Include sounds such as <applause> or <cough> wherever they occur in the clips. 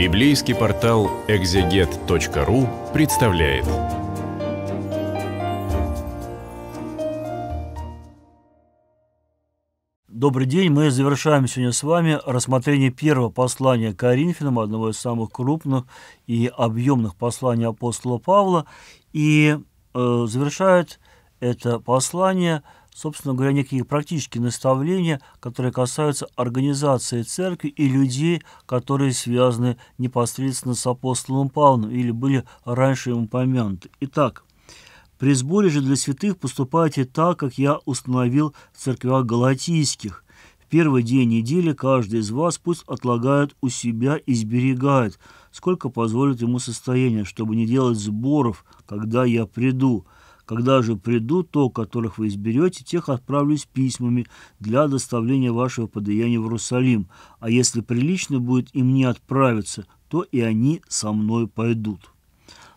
Библейский портал экзегет.ру представляет. Добрый день, мы завершаем сегодня с вами рассмотрение первого послания Коринфянам, одного из самых крупных и объемных посланий апостола Павла, и э, завершает это послание – собственно говоря, некие практические наставления, которые касаются организации церкви и людей, которые связаны непосредственно с апостолом Павлом или были раньше им упомянуты. Итак, «При сборе же для святых поступайте так, как я установил в церквях галатийских. В первый день недели каждый из вас пусть отлагает у себя и сберегает, сколько позволит ему состояние, чтобы не делать сборов, когда я приду» Когда же придут, то, которых вы изберете, тех отправлю с письмами для доставления вашего подаяния в Иерусалим. А если прилично будет им не отправиться, то и они со мной пойдут».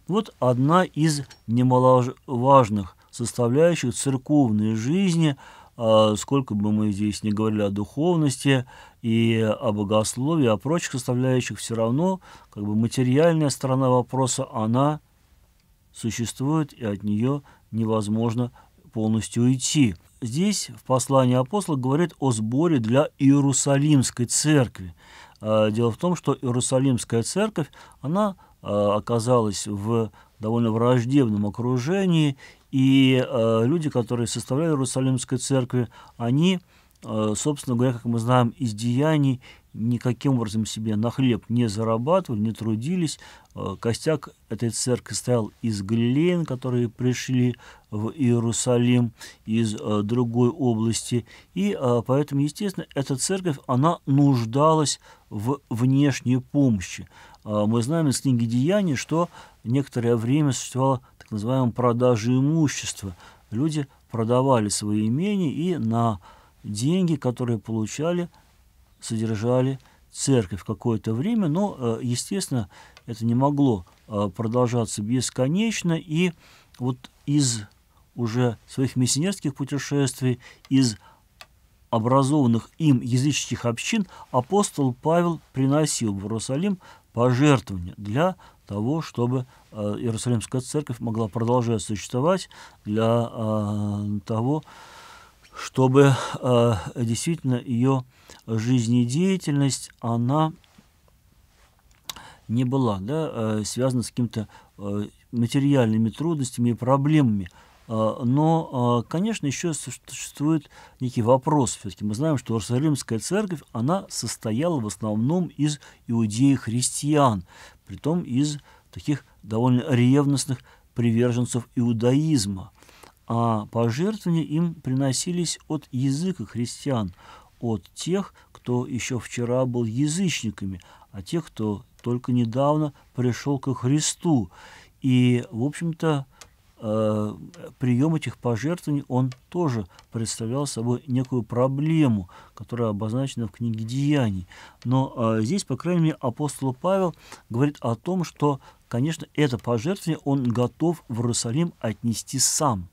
Вот одна из немаловажных составляющих церковной жизни, а, сколько бы мы здесь не говорили о духовности и о богословии, о прочих составляющих, все равно как бы материальная сторона вопроса, она существует, и от нее невозможно полностью уйти. Здесь в послании апостола говорит о сборе для Иерусалимской церкви. А, дело в том, что Иерусалимская церковь, она а, оказалась в довольно враждебном окружении, и а, люди, которые составляли Иерусалимскую церковь, они Э, собственно говоря, как мы знаем из деяний, никаким образом себе на хлеб не зарабатывали, не трудились. Э, костяк этой церкви стоял из галилеян, которые пришли в Иерусалим из э, другой области. И поэтому, естественно, эта церковь, она нуждалась в внешней помощи. Мы знаем из книги «Деяний», что некоторое время существовала так называемая продажа имущества. Люди продавали свои имения и на деньги, которые получали, содержали церковь какое-то время, но, э, естественно, это не могло э, продолжаться бесконечно, и вот из уже своих миссионерских путешествий, из образованных им языческих общин, апостол Павел приносил в Иерусалим пожертвования для того, чтобы э, Иерусалимская церковь могла продолжать существовать, для того, чтобы чтобы э, действительно ее жизнедеятельность, она не была да, э, связана с какими-то э, материальными трудностями и проблемами. Э, но, э, конечно, еще существует некий вопрос. Все-таки мы знаем, что Иерусалимская церковь, она состояла в основном из иудеи христиан притом из таких довольно ревностных приверженцев иудаизма – а пожертвования им приносились от языка христиан, от тех, кто еще вчера был язычниками, а тех, кто только недавно пришел ко Христу. И, в общем-то, э, прием этих пожертвований, он тоже представлял собой некую проблему, которая обозначена в книге «Деяний». Но э, здесь, по крайней мере, апостол Павел говорит о том, что, конечно, это пожертвование он готов в Иерусалим отнести сам –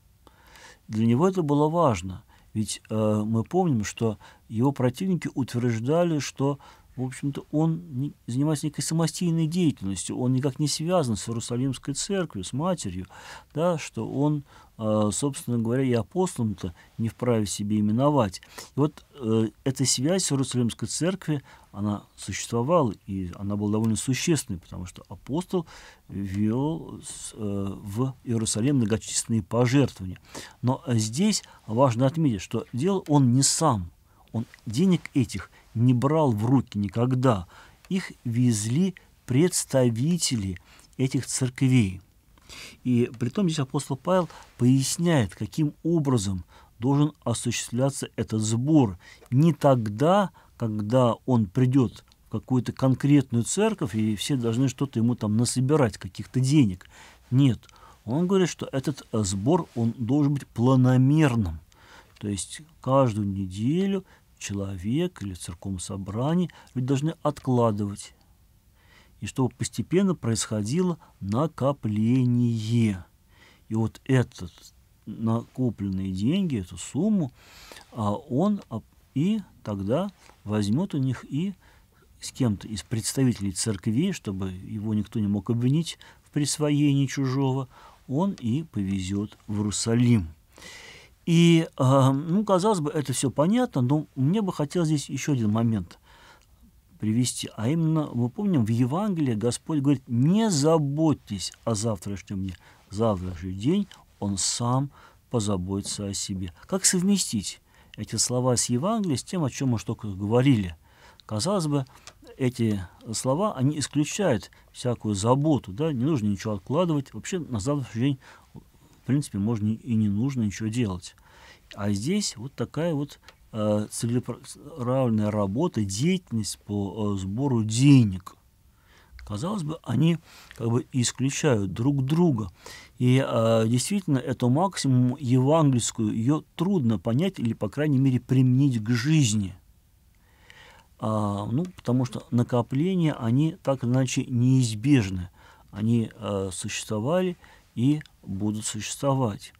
для него это было важно, ведь э, мы помним, что его противники утверждали, что в общем-то, он не, занимается некой самостийной деятельностью, он никак не связан с Иерусалимской церковью, с матерью, да, что он а, собственно говоря, и апостолом-то не вправе себе именовать. И вот э, эта связь с Иерусалимской церкви, она существовала, и она была довольно существенной, потому что апостол вел э, в Иерусалим многочисленные пожертвования. Но здесь важно отметить, что делал он не сам, он денег этих не брал в руки никогда, их везли представители этих церквей. И при том здесь апостол Павел поясняет, каким образом должен осуществляться этот сбор. Не тогда, когда он придет в какую-то конкретную церковь, и все должны что-то ему там насобирать, каких-то денег. Нет, он говорит, что этот э, сбор, он должен быть планомерным. То есть каждую неделю человек или в церковном собрании люди должны откладывать и чтобы постепенно происходило накопление. И вот этот накопленные деньги, эту сумму, а он и тогда возьмет у них и с кем-то из представителей церкви, чтобы его никто не мог обвинить в присвоении чужого, он и повезет в Иерусалим. И, а, ну, казалось бы, это все понятно, но мне бы хотелось здесь еще один момент привести. А именно, мы помним, в Евангелии Господь говорит, не заботьтесь о завтрашнем дне. Завтрашний день Он сам позаботится о себе. Как совместить эти слова с Евангелием, с тем, о чем мы только говорили? Казалось бы, эти слова, они исключают всякую заботу, да, не нужно ничего откладывать, вообще на завтрашний день, в принципе, можно и не нужно ничего делать. А здесь вот такая вот целенаправленная работа, деятельность по э, сбору денег. Казалось бы, они как бы исключают друг друга. И э, действительно, эту максимум евангельскую, ее трудно понять или, по крайней мере, применить к жизни. А, ну, потому что накопления, они так или иначе неизбежны. Они э, существовали и будут существовать.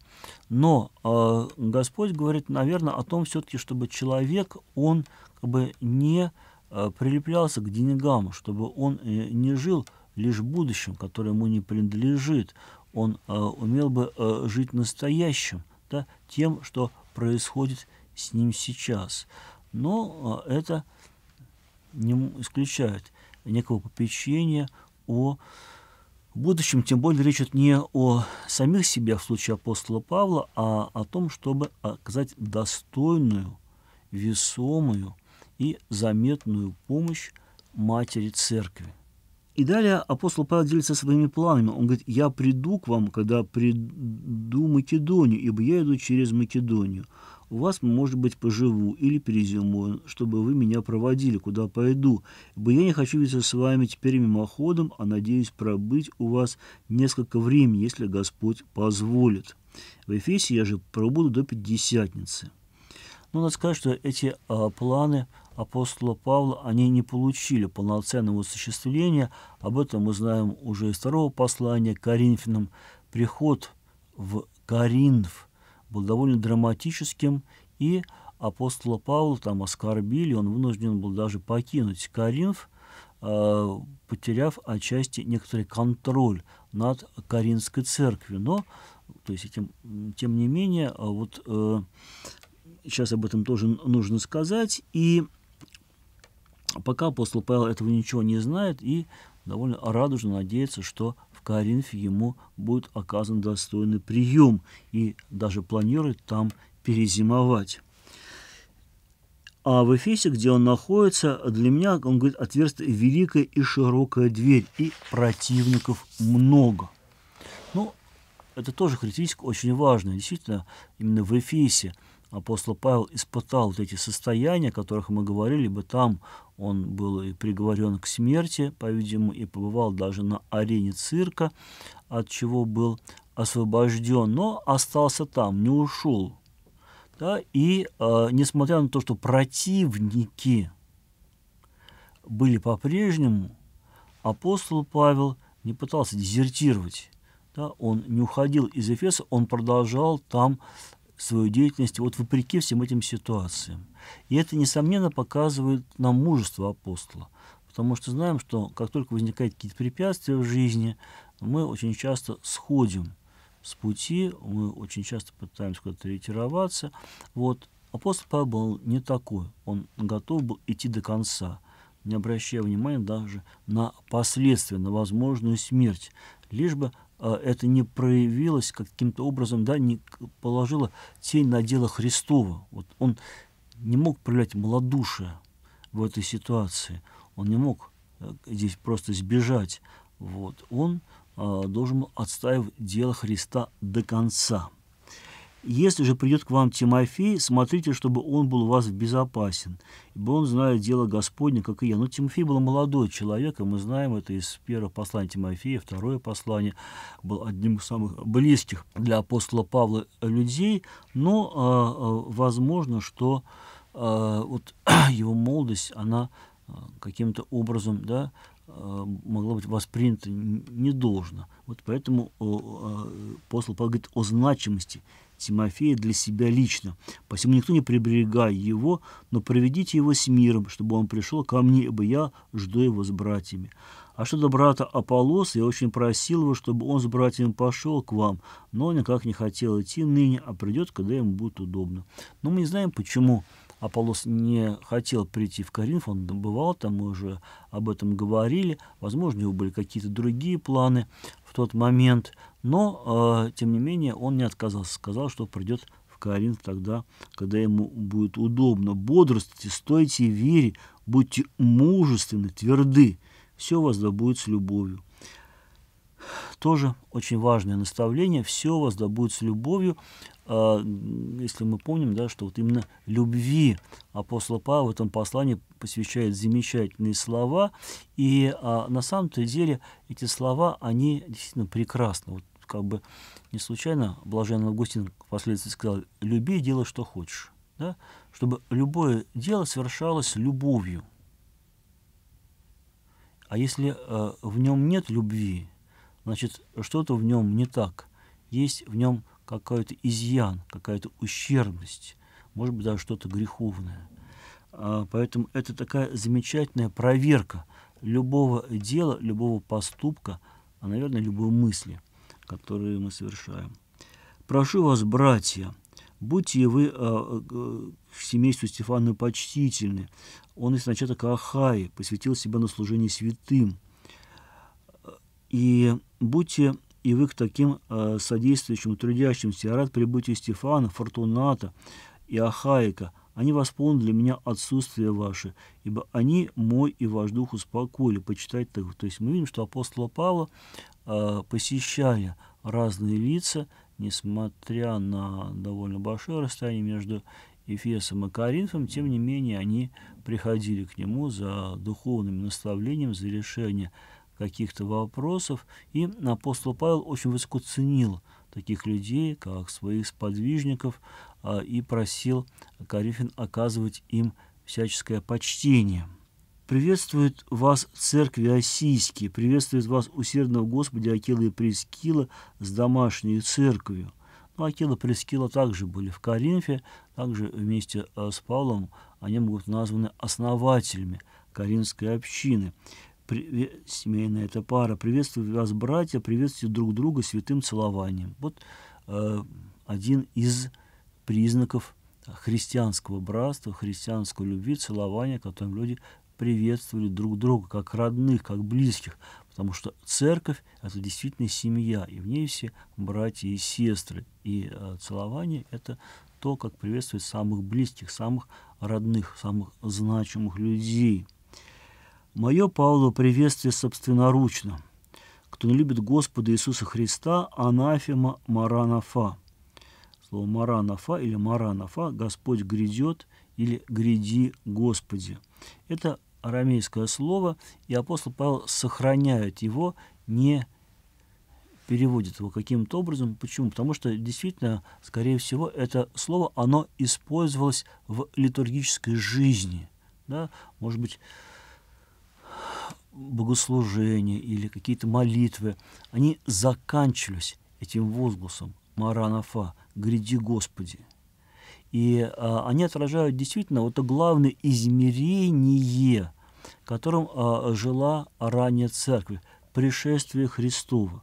Но э, Господь говорит, наверное, о том все-таки, чтобы человек, он как бы не э, прилеплялся к деньгам, чтобы он э, не жил лишь будущим, которое ему не принадлежит. Он э, умел бы э, жить настоящим, да, тем, что происходит с ним сейчас. Но э, это не исключает некого попечения о в будущем, тем более, речь идет не о самих себе в случае апостола Павла, а о том, чтобы оказать достойную, весомую и заметную помощь матери церкви. И далее апостол Павел делится своими планами. Он говорит, я приду к вам, когда приду Македонию, ибо я иду через Македонию. У вас, может быть, поживу или перезимую, чтобы вы меня проводили, куда пойду, ибо я не хочу видеться с вами теперь мимоходом, а надеюсь пробыть у вас несколько времени, если Господь позволит. В Эфесе я же пробуду до Пятидесятницы». Но ну, надо сказать, что эти а, планы апостола Павла, они не получили полноценного осуществления. Об этом мы знаем уже из второго послания к Коринфянам. Приход в Коринф – был довольно драматическим, и апостола Павла там оскорбили, он вынужден был даже покинуть Коринф, а, потеряв отчасти некоторый контроль над Каринской церковью. Но, то есть, тем, тем не менее, а, вот сейчас э, об этом тоже нужно сказать. И пока апостол Павел этого ничего не знает и довольно радужно надеется, что Каринф ему будет оказан достойный прием и даже планирует там перезимовать. А в Эфесе, где он находится, для меня, он говорит, отверстие великая и широкая дверь, и противников много. Ну, это тоже критически очень важная, действительно, именно в Эфесе – апостол Павел испытал вот эти состояния, о которых мы говорили, бы там он был и приговорен к смерти, по-видимому, и побывал даже на арене цирка, от чего был освобожден, но остался там, не ушел. Да, и э, несмотря на то, что противники были по-прежнему, апостол Павел не пытался дезертировать. Да, он не уходил из Эфеса, он продолжал там свою деятельность вот вопреки всем этим ситуациям. И это, несомненно, показывает нам мужество апостола, потому что знаем, что как только возникают какие-то препятствия в жизни, мы очень часто сходим с пути, мы очень часто пытаемся куда-то ретироваться. Вот. Апостол Павел был не такой, он готов был идти до конца, не обращая внимания даже на последствия, на возможную смерть, лишь бы а, это не проявилось каким-то образом, да, не положило тень на дело Христова. Вот он не мог проявлять малодушие в этой ситуации, он не мог э, здесь просто сбежать. Вот. Он э, должен был отстаивать дело Христа до конца. Если же придет к вам Тимофей, смотрите, чтобы он был у вас безопасен, ибо он знает дело Господне, как и я». Но Тимофей был молодой человек, и мы знаем это из первого послания Тимофея, второе послание, был одним из самых близких для апостола Павла людей, но э, возможно, что э, вот <clears throat> его молодость, она каким-то образом, да, могла быть воспринята не должно. Вот поэтому апостол говорит о значимости Тимофея для себя лично. Посему никто не приберегай его, но проведите его с миром, чтобы он пришел ко мне, ибо я жду его с братьями. А что до брата Аполлоса, я очень просил его, чтобы он с братьями пошел к вам, но он никак не хотел идти ныне, а придет, когда ему будет удобно. Но мы не знаем, почему Аполлос не хотел прийти в Коринф, он бывал там, мы уже об этом говорили. Возможно, у него были какие-то другие планы в тот момент, но, э, тем не менее, он не отказался, сказал, что придет в Коринф тогда, когда ему будет удобно. Бодрствуйте, стойте в вере, будьте мужественны, тверды, все вас да будет с любовью. Тоже очень важное наставление. Все вас да будет с любовью. А, если мы помним, да, что вот именно любви апостола Павла в этом послании посвящает замечательные слова, и а, на самом-то деле эти слова, они действительно прекрасны. Вот как бы не случайно Блаженный Августин впоследствии сказал «люби делай, что хочешь», да? чтобы любое дело совершалось любовью. А если э, в нем нет любви, значит, что-то в нем не так. Есть в нем какой-то изъян, какая-то ущербность, может быть, даже что-то греховное. А, поэтому это такая замечательная проверка любого дела, любого поступка, а, наверное, любой мысли, которые мы совершаем. «Прошу вас, братья, будьте вы а, а, к семейству Стефана почтительны. Он из начаток Ахаи посвятил себя на служение святым. И будьте и вы к таким э, содействующим трудящимся. рад прибытию Стефана, Фортуната и Ахаика. Они восполнили для меня отсутствие ваше, ибо они мой и ваш дух успокоили. Почитать так. То есть мы видим, что апостола Павла, э, посещая разные лица, несмотря на довольно большое расстояние между Эфесом и Коринфом, тем не менее они приходили к нему за духовным наставлением, за решение каких-то вопросов, и апостол Павел очень высоко ценил таких людей, как своих сподвижников, а, и просил Корифин оказывать им всяческое почтение. Приветствует вас церкви Осийские, приветствует вас усердного Господи Акила и Прескила с домашней церковью. Ну, Акила и Прескила также были в Коринфе, также вместе а, с Павлом они могут названы основателями Каринской общины семейная эта пара, приветствую вас, братья, приветствую друг друга святым целованием. Вот э, один из признаков христианского братства, христианской любви, целования, которым люди приветствовали друг друга, как родных, как близких, потому что церковь – это действительно семья, и в ней все братья и сестры. И э, целование – это то, как приветствовать самых близких, самых родных, самых значимых людей – Мое Павлу приветствие собственноручно. Кто не любит Господа Иисуса Христа, анафема маранафа. Слово маранафа или маранафа – Господь грядет или гряди Господи. Это арамейское слово, и апостол Павел сохраняет его, не переводит его каким-то образом. Почему? Потому что действительно, скорее всего, это слово, оно использовалось в литургической жизни. Да? Может быть, богослужения или какие-то молитвы, они заканчивались этим возгласом «Маранафа, гряди Господи». И а, они отражают действительно вот это главное измерение, которым а, жила ранняя церковь, пришествие Христова.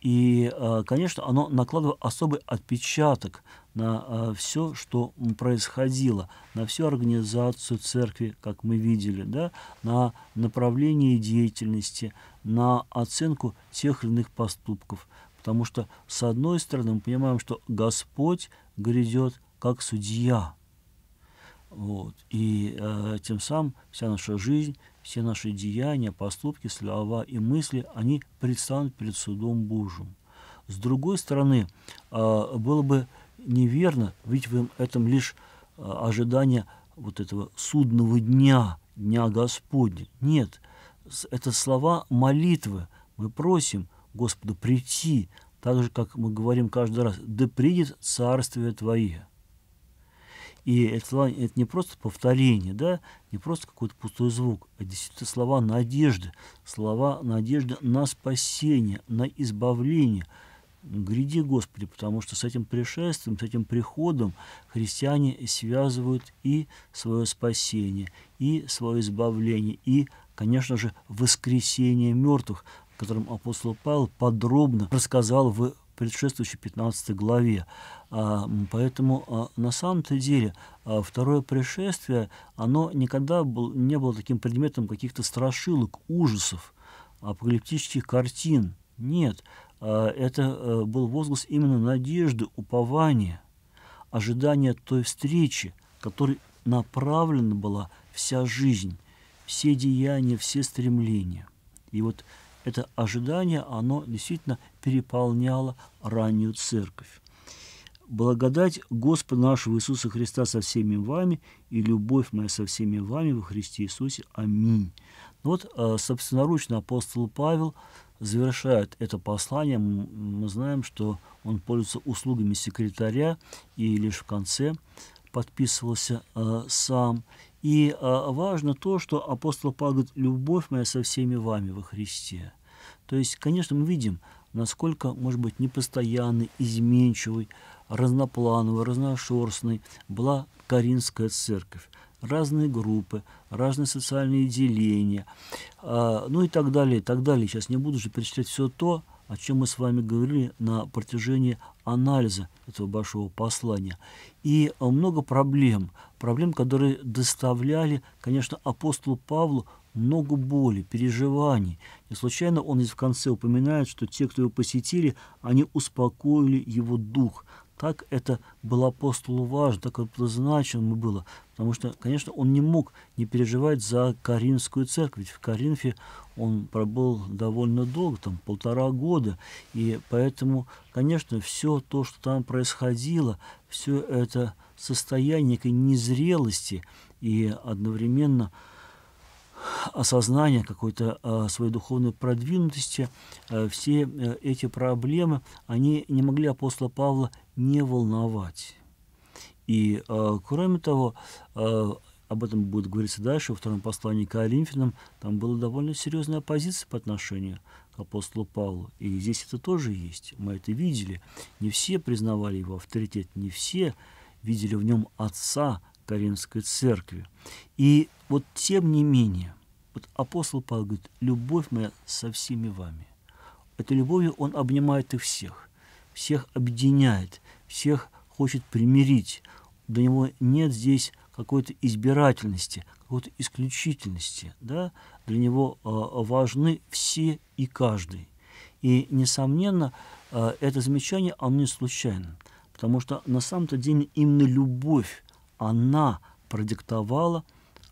И, э, конечно, оно накладывало особый отпечаток на э, все, что происходило, на всю организацию церкви, как мы видели, да, на направление деятельности, на оценку тех или иных поступков. Потому что, с одной стороны, мы понимаем, что Господь грядет как судья. Вот. И э, тем самым вся наша жизнь все наши деяния, поступки, слова и мысли, они предстанут перед судом Божьим. С другой стороны, а, было бы неверно ведь в этом лишь а, ожидание вот этого судного дня, дня Господня. Нет, это слова молитвы. Мы просим Господу прийти, так же, как мы говорим каждый раз, «Да придет Царствие Твое». И это слова, это не просто повторение, да, не просто какой-то пустой звук, а действительно слова надежды, слова надежды на спасение, на избавление. Гряди, Господи, потому что с этим пришествием, с этим приходом христиане связывают и свое спасение, и свое избавление, и, конечно же, воскресение мертвых, о котором апостол Павел подробно рассказал в предшествующей 15 главе. А, поэтому а, на самом-то деле а, второе пришествие, оно никогда был, не было таким предметом каких-то страшилок, ужасов, апокалиптических картин. Нет, это э, был возглас именно надежды, упования, ожидания той встречи, которой направлена была вся жизнь, все деяния, все стремления. И вот это ожидание, оно действительно переполняло раннюю церковь. «Благодать Господа нашего Иисуса Христа со всеми вами и любовь моя со всеми вами во Христе Иисусе. Аминь». Ну вот, э, собственноручно, апостол Павел завершает это послание. Мы знаем, что он пользуется услугами секретаря и лишь в конце подписывался э, сам. И э, важно то, что апостол Павел говорит, «Любовь моя со всеми вами во Христе». То есть, конечно, мы видим, насколько, может быть, непостоянный, изменчивый, разноплановый, разношерстный была Каринская церковь. Разные группы, разные социальные деления, э, ну и так далее, и так далее. Сейчас не буду же перечислять все то, о чем мы с вами говорили на протяжении анализа этого большого послания. И а, много проблем, проблем, которые доставляли, конечно, апостолу Павлу много боли, переживаний, и случайно он здесь в конце упоминает, что те, кто его посетили, они успокоили его дух. Так это было апостолу важно, так это значимо было. Потому что, конечно, он не мог не переживать за Каринскую церковь. Ведь в Каринфе он пробыл довольно долго, там полтора года. И поэтому, конечно, все то, что там происходило, все это состояние некой незрелости и одновременно осознания какой-то а, своей духовной продвинутости, а, все э, эти проблемы, они не могли апостола Павла не волновать. И, а, кроме того, об этом будет говориться дальше, во втором послании к Коринфянам, там была довольно серьезная оппозиция по отношению к апостолу Павлу. И здесь это тоже есть. Мы это видели. Не все признавали его авторитет, не все видели в нем отца, Каринской церкви. И вот тем не менее, вот апостол Павел говорит, любовь моя со всеми вами. Этой любовью он обнимает их всех, всех объединяет, всех хочет примирить. До него нет здесь какой-то избирательности, какой-то исключительности. Да? Для него э, важны все и каждый. И, несомненно, э, это замечание, оно не случайно, потому что на самом-то деле именно любовь она продиктовала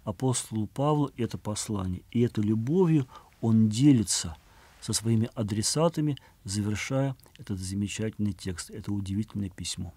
апостолу Павлу это послание. И этой любовью он делится со своими адресатами, завершая этот замечательный текст, это удивительное письмо.